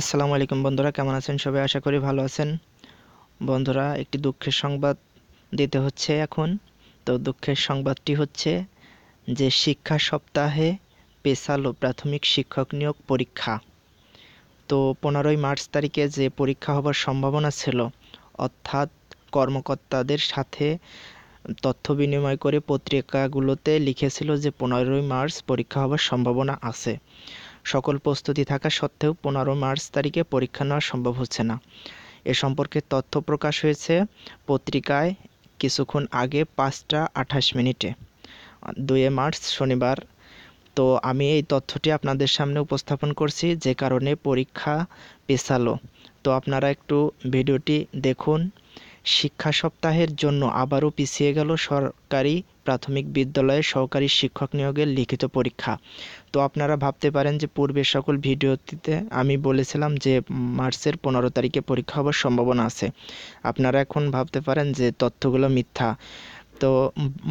আসসালামু আলাইকুম বন্ধুরা কেমন আছেন সবাই আশা করি ভালো আছেন বন্ধুরা একটি দুঃখের সংবাদ দিতে হচ্ছে এখন তো দুঃখের সংবাদটি হচ্ছে যে শিক্ষা সপ্তাহে পেশালো প্রাথমিক শিক্ষক নিয়োগ পরীক্ষা তো পনেরোই মার্চ তারিখে যে পরীক্ষা হবার সম্ভাবনা ছিল অর্থাৎ কর্মকর্তাদের সাথে তথ্য বিনিময় করে পত্রিকাগুলোতে লিখেছিল যে পনেরোই মার্চ পরীক্ষা হবার সম্ভাবনা আছে সকল প্রস্তুতি থাকা সত্ত্বেও পনেরো মার্চ তারিখে পরীক্ষা নেওয়া সম্ভব হচ্ছে না এ সম্পর্কে তথ্য প্রকাশ হয়েছে পত্রিকায় কিছুক্ষণ আগে পাঁচটা আঠাশ মিনিটে দুয়ে মার্চ শনিবার তো আমি এই তথ্যটি আপনাদের সামনে উপস্থাপন করছি যে কারণে পরীক্ষা পেছালো তো আপনারা একটু ভিডিওটি দেখুন শিক্ষা সপ্তাহের জন্য আবারও পিছিয়ে গেল সরকারি প্রাথমিক বিদ্যালয়ে সহকারী শিক্ষক নিয়োগের লিখিত পরীক্ষা তো আপনারা ভাবতে পারেন যে পূর্বের সকল ভিডিওটিতে আমি বলেছিলাম যে মার্চের পনেরো তারিখে পরীক্ষা হওয়ার সম্ভাবনা আছে আপনারা এখন ভাবতে পারেন যে তথ্যগুলো মিথ্যা তো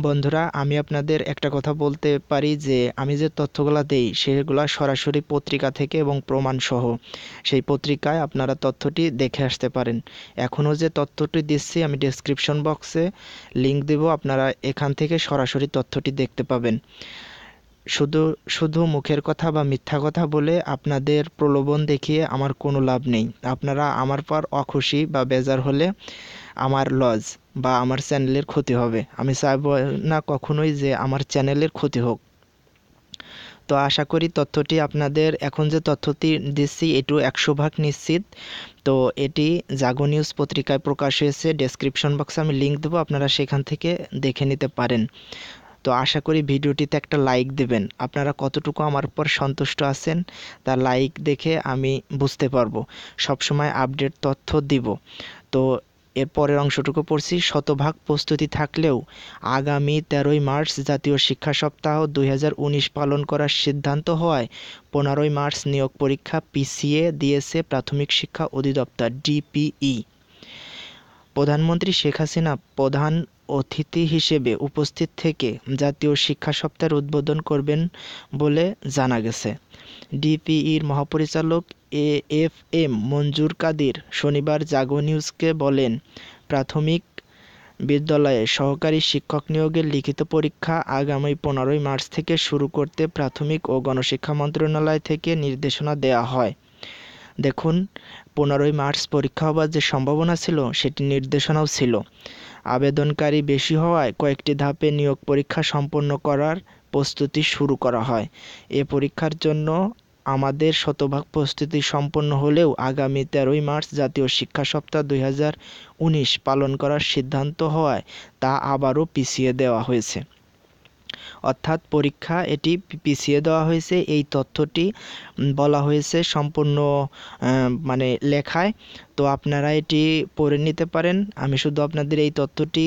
বন্ধুরা আমি আপনাদের একটা কথা বলতে পারি যে আমি যে তথ্যগুলো দেই সেগুলো সরাসরি পত্রিকা থেকে এবং প্রমাণসহ সেই পত্রিকায় আপনারা তথ্যটি দেখে আসতে পারেন এখনও যে তথ্যটি দিচ্ছি আমি ডেসক্রিপশন বক্সে লিঙ্ক দেব আপনারা এখান থেকে সরাসরি তথ্যটি দেখতে পাবেন শুধু শুধু মুখের কথা বা মিথ্যা কথা বলে আপনাদের প্রলোভন দেখিয়ে আমার কোনো লাভ নেই আপনারা আমার পর অখুশি বা বেজার হলে আমার লস বা আমার চ্যানেলের ক্ষতি হবে আমি চাইব না কখনোই যে আমার চ্যানেলের ক্ষতি হোক তো আশা করি তথ্যটি আপনাদের এখন যে তথ্যটি দিচ্ছি এটু একশো ভাগ নিশ্চিত তো এটি জাগো নিউজ পত্রিকায় প্রকাশ হয়েছে ডেসক্রিপশন বক্সে আমি লিঙ্ক দেবো আপনারা সেখান থেকে দেখে নিতে পারেন তো আশা করি ভিডিওটিতে একটা লাইক দেবেন আপনারা কতটুকু আমার উপর সন্তুষ্ট আছেন তা লাইক দেখে আমি বুঝতে পারবো সবসময় আপডেট তথ্য দিব তো এর পরের অংশটুকু পড়ছি শতভাগ প্রস্তুতি থাকলেও আগামী তেরোই মার্চ জাতীয় শিক্ষা সপ্তাহ দুই পালন করার সিদ্ধান্ত হওয়ায় পনেরোই মার্চ নিয়োগ পরীক্ষা পিসিএ দিয়েছে প্রাথমিক শিক্ষা অধিদপ্তর ডিপিই প্রধানমন্ত্রী শেখ হাসিনা প্রধান অতিথি হিসেবে উপস্থিত থেকে জাতীয় শিক্ষা সপ্তাহের উদ্বোধন করবেন বলে জানা গেছে ডিপিইর মহাপরিচালক A F M Manzur Kadir শনিবার জাগো নিউজকে বলেন, প্রাথমিক বিদ্যালয়ে সহকারী শিক্ষক নিয়োগের লিখিত পরীক্ষা আগামী পনেরোই মার্চ থেকে শুরু করতে প্রাথমিক ও গণশিক্ষা মন্ত্রণালয় থেকে নির্দেশনা দেওয়া হয়। দেখুন, পনেরোই মার্চ পরীক্ষা হবার যে সম্ভাবনা ছিল, সেটি নির্দেশনাও ছিল। আবেদনকারী বেশি হওয়ায় কয়েকটি ধাপে নিয়োগ পরীক্ষা সম্পন্ন করার প্রস্তুতি শুরু করা হয়। এ পরীক্ষার জন্য আমাদের শতভাগ প্রস্তুতি সম্পন্ন হলেও আগামী তেরোই মার্চ জাতীয় শিক্ষা সপ্তাহ দুই পালন করার সিদ্ধান্ত হওয়ায় তা আবারও পিছিয়ে দেওয়া হয়েছে অর্থাৎ পরীক্ষা এটি পিছিয়ে দেওয়া হয়েছে এই তথ্যটি বলা হয়েছে সম্পূর্ণ মানে লেখায় তো আপনারা এটি পড়ে নিতে পারেন আমি শুধু আপনাদের এই তথ্যটি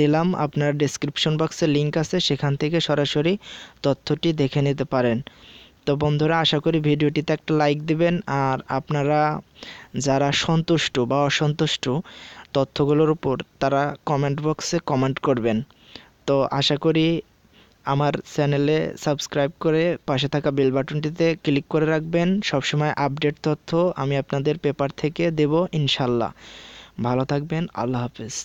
দিলাম আপনার ডেসক্রিপশন বক্সে লিঙ্ক আছে সেখান থেকে সরাসরি তথ্যটি দেখে নিতে পারেন তো বন্ধুরা আশা করি ভিডিওটিতে একটা লাইক দিবেন আর আপনারা যারা সন্তুষ্ট বা অসন্তুষ্ট তথ্যগুলোর উপর তারা কমেন্ট বক্সে কমেন্ট করবেন তো আশা করি আমার চ্যানেলে সাবস্ক্রাইব করে পাশে থাকা বেল বাটনটিতে ক্লিক করে রাখবেন সবসময় আপডেট তথ্য আমি আপনাদের পেপার থেকে দেব ইনশাল্লাহ ভালো থাকবেন আল্লাহ হাফেজ